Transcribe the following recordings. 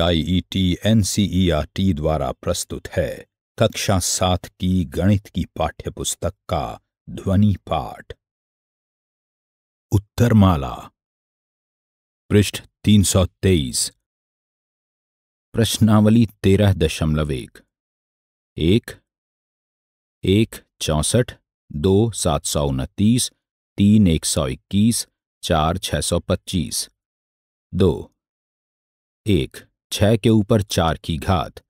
R T e e द्वारा प्रस्तुत है कक्षा सात की गणित की पाठ्यपुस्तक का ध्वनि पाठ उत्तरमाला पृष्ठ 323 प्रश्नावली तेरह दशमलव एक एक एक चौसठ दो सात सौ उनतीस तीन एक सौ इक्कीस चार छः सौ पच्चीस दो एक छः के ऊपर चार की घात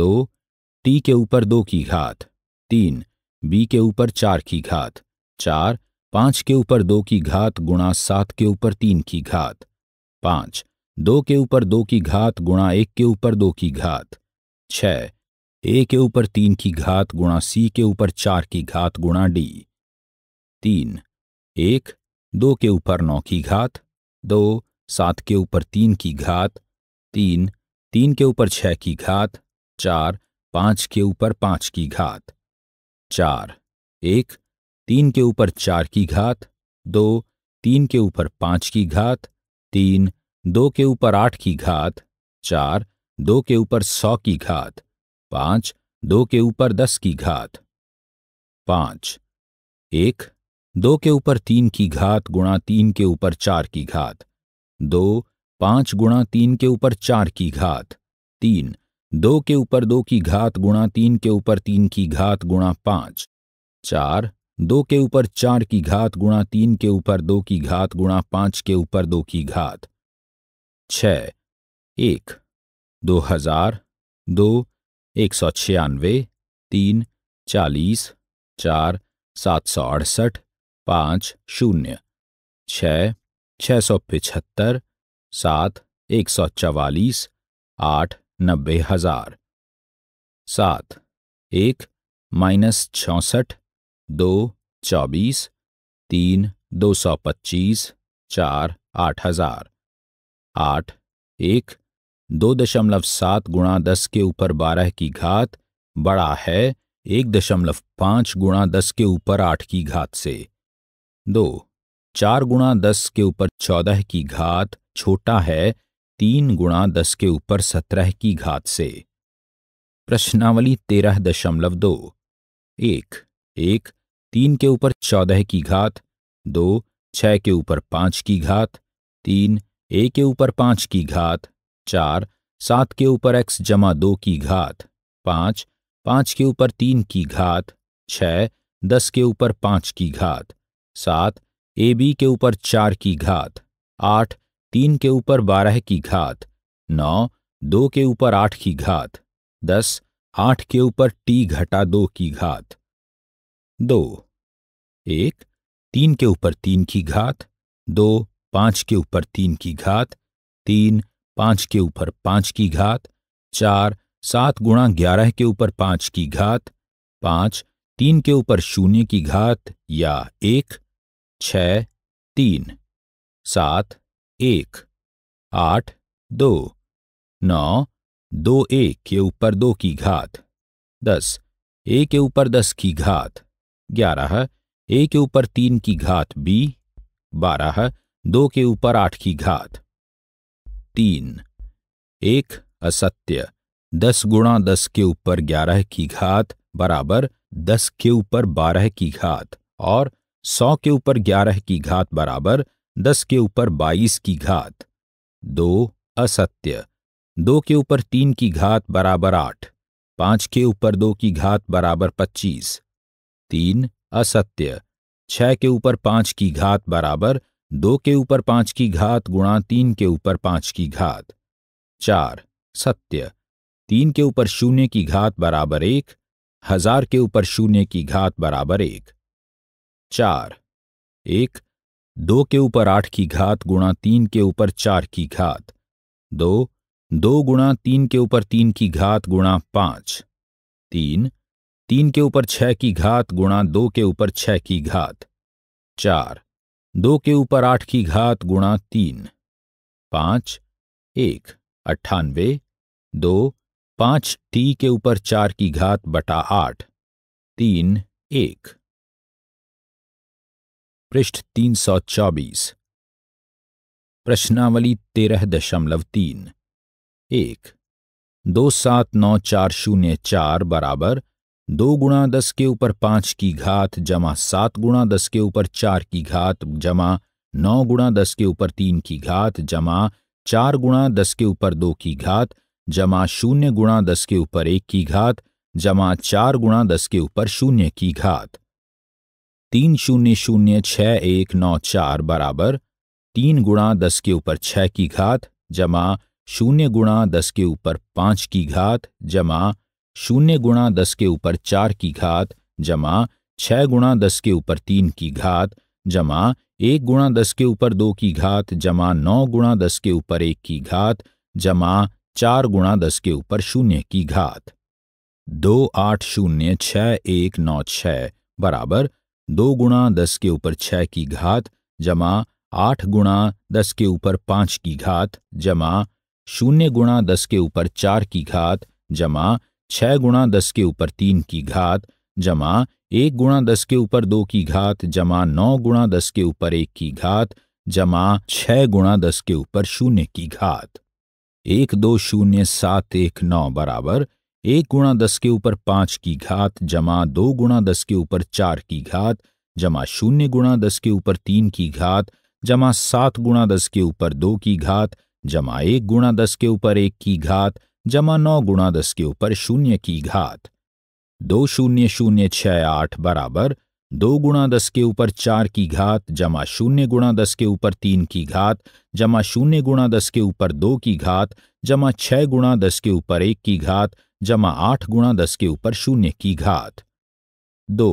दो टी के ऊपर दो की घात तीन बी के ऊपर चार की घात चार पाँच के ऊपर दो की घात गुणा सात के ऊपर तीन की घात पाँच दो के ऊपर दो की घात गुणा एक के ऊपर दो की घात छ ए के ऊपर तीन की घात गुणा सी के ऊपर चार की घात गुणा डी तीन एक दो के ऊपर नौ की घात दो सात के ऊपर तीन की घात तीन तीन के ऊपर छह की घात चार पांच के ऊपर पांच की घात चार एक तीन के ऊपर चार की घात दो तीन के ऊपर पांच की घात तीन दो के ऊपर आठ की घात चार दो के ऊपर सौ की घात पांच दो के ऊपर दस की घात पांच एक दो के ऊपर तीन की घात गुणा तीन के ऊपर चार की घात दो पांच गुणा तीन के ऊपर चार की घात तीन दो के ऊपर दो की घात गुणा तीन के ऊपर तीन की घात गुणा पांच चार दो के ऊपर चार की घात गुणा तीन के ऊपर दो की घात गुणा पांच के ऊपर दो की घात छ एक दो हजार दो एक सौ छियानवे तीन चालीस चार सात सौ अड़सठ पाँच शून्य छ छः सौ पिछहत्तर सात एक सौ चवालीस आठ नब्बे हजार सात एक माइनस छसठ दो चौबीस तीन दो सौ पच्चीस चार आठ हजार आठ एक दो दशमलव सात गुणा दस के ऊपर बारह की घात बड़ा है एक दशमलव पांच गुणा दस के ऊपर आठ की घात से दो चार गुणा दस के ऊपर चौदह की घात छोटा है तीन गुणा दस के ऊपर सत्रह की घात से प्रश्नावली तेरह दशमलव दो एक एक तीन के ऊपर चौदह की घात दो छह के ऊपर पांच की घात तीन ए के ऊपर पांच की घात चार सात के ऊपर एक्स जमा दो की घात पांच पांच के ऊपर तीन की घात छ दस के ऊपर पांच की घात सात ए बी के ऊपर चार की घात आठ तीन के ऊपर बारह की घात नौ दो के ऊपर आठ की घात दस आठ के ऊपर टी घटा दो की घात दो एक तीन के ऊपर तीन की घात दो पांच के ऊपर तीन की घात तीन पांच के ऊपर पांच की घात चार सात गुणा ग्यारह के ऊपर पांच की घात पांच तीन के ऊपर शून्य की घात या एक छ तीन सात एक आठ दो नौ दो एक के ऊपर दो की घात दस ए के ऊपर दस की घात ग्यारह ए के ऊपर तीन की घात बी बारह दो के ऊपर आठ की घात तीन एक असत्य दस गुणा दस के ऊपर ग्यारह की घात बराबर दस के ऊपर बारह की घात और सौ के ऊपर ग्यारह की घात बराबर दस के ऊपर बाईस की घात दो असत्य दो के ऊपर तीन की घात बराबर आठ पांच के ऊपर दो की घात बराबर पच्चीस तीन असत्य छह के ऊपर पांच की घात बराबर दो के ऊपर पांच की घात गुणा तीन के ऊपर पांच की घात चार सत्य तीन के ऊपर शून्य की घात बराबर एक हजार के ऊपर शून्य की घात बराबर एक चार एक दो के ऊपर आठ की घात गुणा तीन के ऊपर चार की घात दो दो गुणा तीन के ऊपर तीन की घात गुणा पाँच तीन तीन के ऊपर छह की घात गुणा दो के ऊपर छह की घात चार दो के ऊपर आठ की घात गुणा तीन पाँच एक अट्ठानवे दो पांच टी के ऊपर चार की घात बटा आठ तीन एक पृष्ठ 324 प्रश्नावली तेरह दशमलव तीन एक दो सात नौ चार शून्य चार बराबर दो गुणा दस के ऊपर पांच की घात जमा सात गुणा दस के ऊपर चार की घात जमा नौ गुणा दस के ऊपर तीन की घात जमा चार गुणा दस के ऊपर दो की घात जमा शून्य गुणा दस के ऊपर एक की घात जमा चार गुणा दस के ऊपर शून्य की घात तीन शून्य शून्य छः एक नौ चार बराबर तीन गुणा दस के ऊपर छः की घात जमा शून्य गुणा दस के ऊपर पाँच की घात जमा शून्य गुणा दस के ऊपर चार की घात जमा छः गुणा दस के ऊपर तीन की घात जमा एक गुणा दस के ऊपर दो की घात जमा नौ गुणा दस के ऊपर एक की घात जमा चार गुणा दस के ऊपर शून्य की घात दो आठ शून्य छ एक नौ छ बराबर दो गुणा दस के ऊपर छः की घात जमा आठ गुणा दस के ऊपर पाँच की घात जमा शून्य गुणा दस के ऊपर चार की घात जमा छः गुणा दस के ऊपर तीन की घात जमा एक गुणा दस के ऊपर दो की घात जमा नौ गुणा दस के ऊपर एक की घात जमा छः गुणा दस के ऊपर शून्य की घात एक दो शून्य सात एक नौ बराबर एक गुणा दस के ऊपर पांच की घात जमा दो गुणा दस के ऊपर चार की घात जमा शून्य गुणा दस के ऊपर तीन की घात जमा सात गुणा दस के ऊपर दो की घात जमा एक गुणा दस के ऊपर एक की घात जमा नौ गुणा दस के ऊपर शून्य की घात दो शून्य शून्य छ आठ बराबर दो गुणा दस के ऊपर चार की घात जमा शून्य गुणा दस के ऊपर तीन की घात जमा शून्य गुणा दस के ऊपर दो की घात जमा छः गुणा दस के ऊपर एक की घात जमा आठ गुणा दस के ऊपर शून्य की घात दो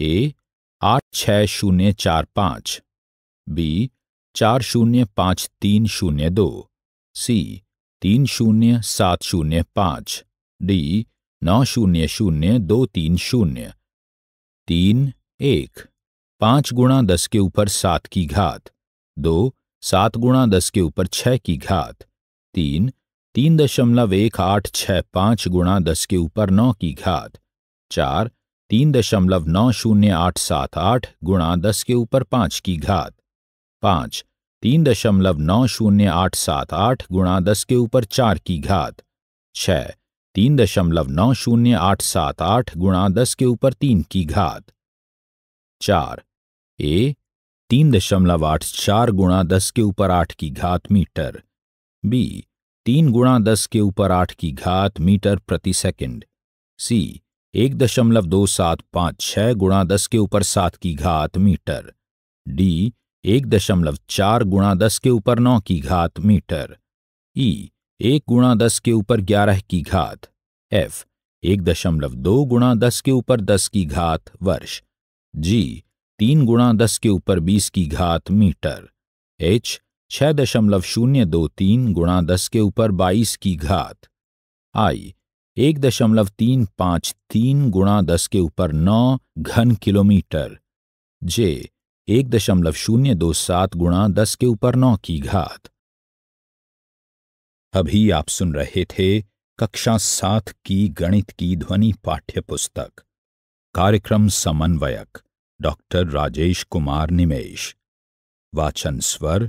ए आठ छ शून्य चार पाँच बी चार शून्य पांच तीन शून्य दो सी तीन शून्य सात शून्य पांच डी नौ शून्य शून्य दो तीन शून्य तीन एक पांच गुणा दस के ऊपर सात की घात दो सात गुणा दस के ऊपर छह की घात तीन तीन दशमलव एक आठ छः पाँच गुणा दस के ऊपर नौ की घात चार तीन दशमलव नौ शून्य आठ सात आठ गुणा दस के ऊपर पाँच की घात पाँच तीन दशमलव नौ शून्य आठ सात आठ गुणा दस के ऊपर चार की घात छः तीन दशमलव नौ शून्य आठ सात आठ गुणा दस के ऊपर तीन की घात चार ए तीन दशमलव आठ चार गुणा दस के ऊपर आठ की घात मीटर बी तीन गुणा दस के ऊपर आठ की घात मीटर प्रति सेकंड सी एक दशमलव दो सात पाँच छः गुणा दस के ऊपर सात की घात मीटर डी एक दशमलव चार गुणा दस के ऊपर नौ की घात मीटर ई एक गुणा दस के ऊपर ग्यारह की घात एफ एक दशमलव दो गुणा दस के ऊपर दस की घात वर्ष जी तीन गुणा दस के ऊपर बीस की घात मीटर एच छह दशमलव शून्य दो तीन गुणा दस के ऊपर बाईस की घात आई एक दशमलव तीन पाँच तीन गुणा दस के ऊपर नौ घन किलोमीटर जे एक दशमलव शून्य दो सात गुणा दस के ऊपर नौ की घात अभी आप सुन रहे थे कक्षा सात की गणित की ध्वनि पाठ्य पुस्तक कार्यक्रम समन्वयक डॉक्टर राजेश कुमार निमेश वाचन स्वर